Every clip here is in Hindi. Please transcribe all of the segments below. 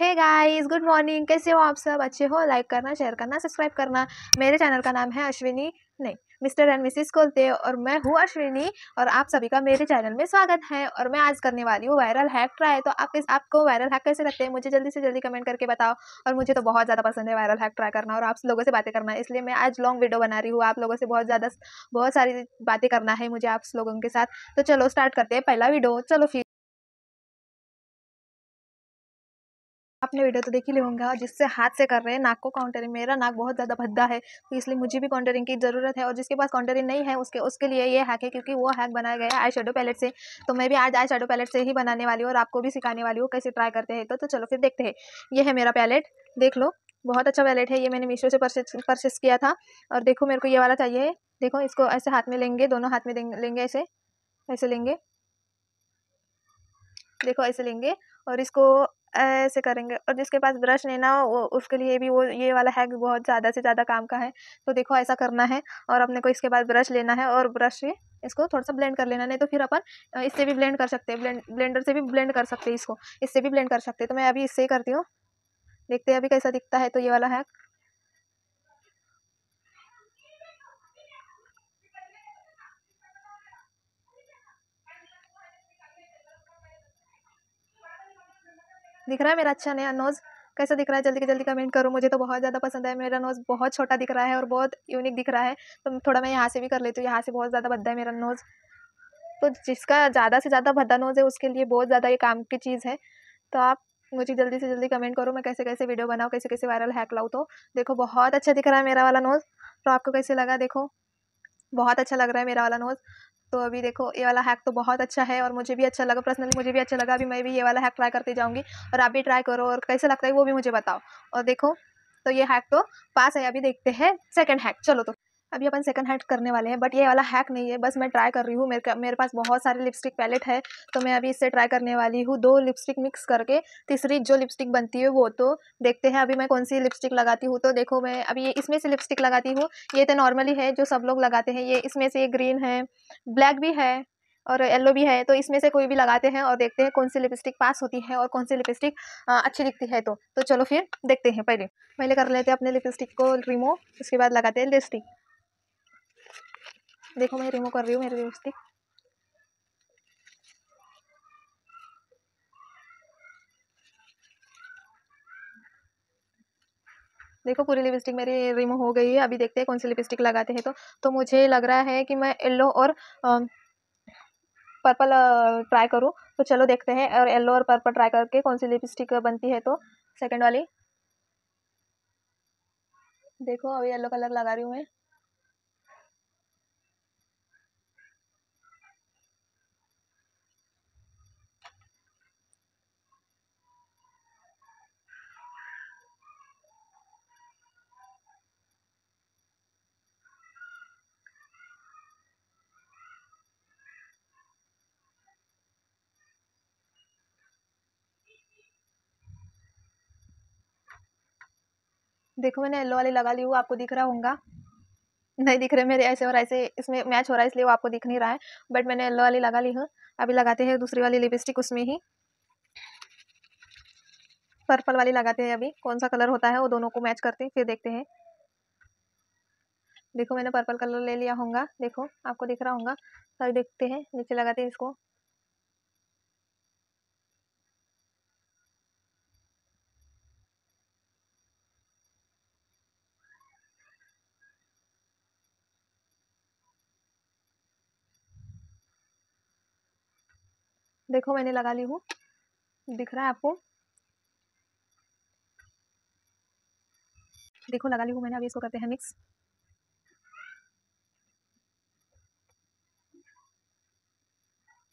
हे गाइस गुड मॉर्निंग कैसे हो आप सब अच्छे हो लाइक करना शेयर करना सब्सक्राइब करना मेरे चैनल का नाम है अश्विनी नहीं मिस्टर एंड मिसिस कोलते और मैं हूँ अश्विनी और आप सभी का मेरे चैनल में स्वागत है और मैं आज करने वाली हूँ वायरल हैक ट्राई तो आप इस आपको वायरल हैक कैसे लगते हैं मुझे जल्दी से जल्दी कमेंट करके बताओ और मुझे तो बहुत ज़्यादा पसंद है वायरल हैक ट्राई करना और आप लोगों से बातें करना इसलिए मैं आज लॉन्ग वीडियो बना रही हूँ आप लोगों से बहुत ज़्यादा बहुत सारी बातें करना है मुझे आप लोगों के साथ तो चलो स्टार्ट करते हैं पहला वीडियो चलो फिर आपने वीडियो तो देख ही होंगे जिससे हाथ से कर रहे हैं नाक को काउंटरिंग मेरा नाक बहुत ज़्यादा भद्दा है तो इसलिए मुझे भी काउंटरिंग की ज़रूरत है और जिसके पास काउंटरिंग नहीं है उसके उसके लिए ये हैक है क्योंकि वो हैक बनाया गया है आई शेडो पैलेट से तो मैं भी आज आई शेडो पैलेट से ही बनाने वाली हूँ और आपको भी सिखाने वाली हूँ कैसे ट्राई करते हैं तो, तो, चलो फिर देखते हैं ये है मेरा पैलेट देख लो बहुत अच्छा पैलेट है ये मैंने मीशो से परचेस किया था और देखो मेरे को ये वाला चाहिए देखो इसको ऐसे हाथ में लेंगे दोनों हाथ में लेंगे ऐसे ऐसे लेंगे देखो ऐसे लेंगे और इसको ऐसे करेंगे और जिसके पास ब्रश नहीं ना वो उसके लिए भी वो ये वाला हैक बहुत ज़्यादा से ज़्यादा काम का है तो देखो ऐसा करना है और अपने को इसके बाद ब्रश लेना है और ब्रश से इसको थोड़ा सा ब्लेंड कर लेना नहीं तो फिर अपन इससे भी ब्लेंड कर सकते हैं ब्लेंड ब्लेंडर से भी ब्लेंड कर सकते हैं इसको इससे भी ब्लेंड कर सकते हैं तो मैं अभी इससे ही करती हूँ देखते हैं अभी कैसा दिखता है तो ये वाला हैक दिख रहा है मेरा अच्छा नया नोज़ कैसा दिख रहा है जल्दी के जल्दी कमेंट करो मुझे तो बहुत ज़्यादा पसंद है मेरा नोज़ बहुत छोटा दिख रहा है और बहुत यूनिक दिख रहा है तो थोड़ा मैं यहाँ से भी कर लेती हूँ यहाँ से बहुत ज़्यादा भद्दा है मेरा नोज़ तो जिसका ज़्यादा से ज़्यादा भद्दा नोज़ है उसके लिए बहुत ज़्यादा ये काम की चीज़ है तो आप मुझे जल्दी से जल्दी कमेंट करो मैं कैसे कैसे वीडियो बनाऊँ कैसे कैसे वायरल हैक लाऊँ तो देखो बहुत अच्छा दिख रहा है मेरा वाला नोज़ तो आपको कैसे लगा देखो बहुत अच्छा लग रहा है मेरा वाला नोज़ तो अभी देखो ये वाला हैक तो बहुत अच्छा है और मुझे भी अच्छा लगा पर्सनली मुझे भी अच्छा लगा अभी मैं भी ये वाला हैक ट्राई करती जाऊँगी और आप भी ट्राई करो और कैसे लगता है वो भी मुझे बताओ और देखो तो ये हैक तो पास है अभी देखते हैं सेकेंड हैक चलो तो अभी अपन सेकंड हैंड करने वाले हैं बट ये वाला हैक नहीं है बस मैं ट्राई कर रही हूँ मेरे मेरे पास बहुत सारे लिपस्टिक पैलेट है तो मैं अभी इससे ट्राई करने वाली हूँ दो लिपस्टिक मिक्स करके तीसरी जो लिपस्टिक बनती है वो तो देखते हैं अभी मैं कौन सी लिपस्टिक लगाती हूँ तो देखो मैं अभी ये इसमें से लिपस्टिक लगाती हूँ ये तो नॉर्मली है जो सब लोग लगाते हैं ये इसमें से ये ग्रीन है ब्लैक भी है और येलो भी है तो इसमें से कोई भी लगाते हैं और देखते हैं कौन सी लिपस्टिक पास होती है और कौन सी लिपस्टिक अच्छी दिखती है तो तो चलो फिर देखते हैं पहले पहले कर लेते हैं अपने लिपस्टिक को रिमूव उसके बाद लगाते हैं लिपस्टिक देखो मैं रिमूव कर रही हूँ मेरे दोस्ती देखो पूरी लिपस्टिक मेरी रिमूव हो गई है अभी देखते हैं कौन सी लिपस्टिक लगाते हैं तो तो मुझे लग रहा है कि मैं येल्लो और पर्पल ट्राई करूं तो चलो देखते हैं और येल्लो और पर्पल ट्राई करके कौन सी लिपस्टिक बनती है तो सेकंड वाली देखो अभी येल्लो कलर लगा रही हूँ मैं देखो मैंने येलो वाली लगा ली हूँ आपको दिख रहा होगा नहीं दिख रहे मेरे ऐसे और ऐसे इसमें मैच हो रहा है इसलिए वो आपको दिख नहीं रहा है बट मैंने येलो वाली लगा ली हूँ अभी लगाते हैं दूसरी वाली लिपस्टिक उसमें ही पर्पल वाली लगाते हैं अभी कौन सा कलर होता है वो दोनों को मैच करते हैं फिर देखते हैं देखो मैंने पर्पल कलर ले लिया होगा देखो आपको दिख रहा होगा सभी देखते हैं नीचे लगाते हैं इसको देखो मैंने लगा ली हूँ दिख रहा है आपको देखो लगा ली हूँ मैंने अभी इसको करते हैं मिक्स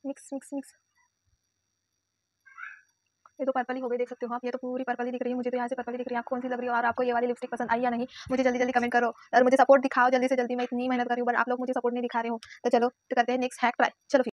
मिक्स मिक्स मिक्स ये तो पर्पल ही हो गई देख सकते हो आप ये तो पूरी पर्पल ही दिख रही है मुझे तो यहाँ से पर्पल ही दिख रही है आपको कौन सी लग रही है और आपको ये वाली लिपस्टिक पसंद आई या नहीं मुझे जल्दी जल्दी कमेंट करो और मुझे सपोर्ट दिखाओ जल्दी से जल्दी मैं इतनी मेहनत कर रही हूँ बट आप लोग मुझे सपोर्ट नहीं दिखा रहे हो तो चलो तो करते हैं नेक्स्ट हैक ट्राई चलो